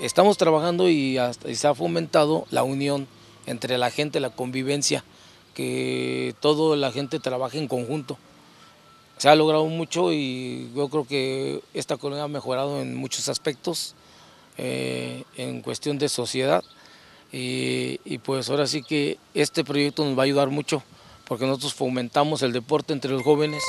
estamos trabajando y, se ha fomentado la unión entre la gente, la convivencia, que toda la gente trabaje en conjunto. Se ha logrado mucho y yo creo que esta colonia ha mejorado en muchos aspectos, eh, en cuestión de sociedad. y, pues ahora sí que este proyecto nos va a ayudar mucho porque nosotros fomentamos el deporte entre los jóvenes.